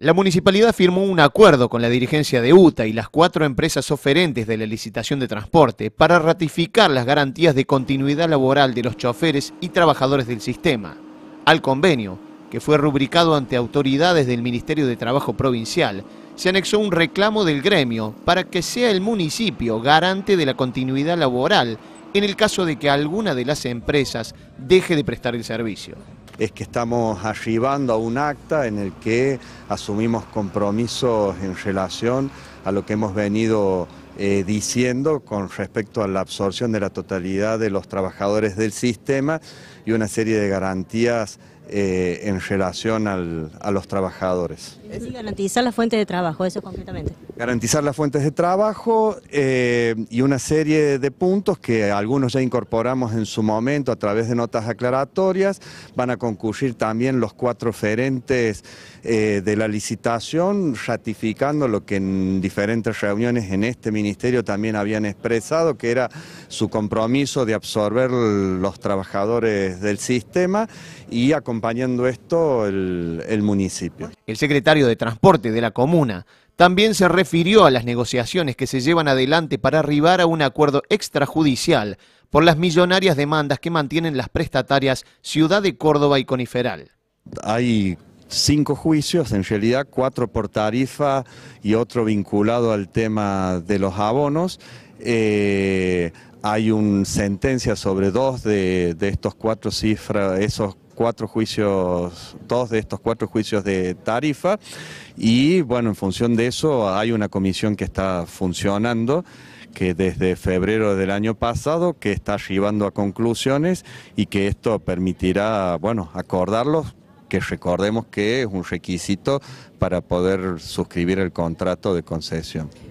La municipalidad firmó un acuerdo con la dirigencia de UTA y las cuatro empresas oferentes de la licitación de transporte para ratificar las garantías de continuidad laboral de los choferes y trabajadores del sistema, al convenio, que fue rubricado ante autoridades del Ministerio de Trabajo Provincial, se anexó un reclamo del gremio para que sea el municipio garante de la continuidad laboral en el caso de que alguna de las empresas deje de prestar el servicio es que estamos arribando a un acta en el que asumimos compromisos en relación a lo que hemos venido eh, diciendo con respecto a la absorción de la totalidad de los trabajadores del sistema y una serie de garantías eh, en relación al, a los trabajadores. garantizar las fuentes de trabajo, eso concretamente. Garantizar las fuentes de trabajo eh, y una serie de puntos que algunos ya incorporamos en su momento a través de notas aclaratorias. Van a concurrir también los cuatro ferentes eh, de la licitación, ratificando lo que en diferentes reuniones en este ministerio también habían expresado, que era su compromiso de absorber los trabajadores del sistema y acompañar acompañando esto el, municipio. El secretario de Transporte de la comuna también se refirió a las negociaciones que se llevan adelante para arribar a un acuerdo extrajudicial por las millonarias demandas que mantienen las prestatarias Ciudad de Córdoba y Coniferal. Hay cinco juicios, en realidad cuatro por tarifa y otro vinculado al tema de los abonos. Eh, hay una sentencia sobre dos de, de estos cuatro cifras, esos cuatro juicios, dos de estos cuatro juicios de tarifa y bueno, en función de eso hay una comisión que está funcionando que desde febrero del año pasado que está llevando a conclusiones y que esto permitirá, bueno, acordarlos que recordemos que es un requisito para poder suscribir el contrato de concesión.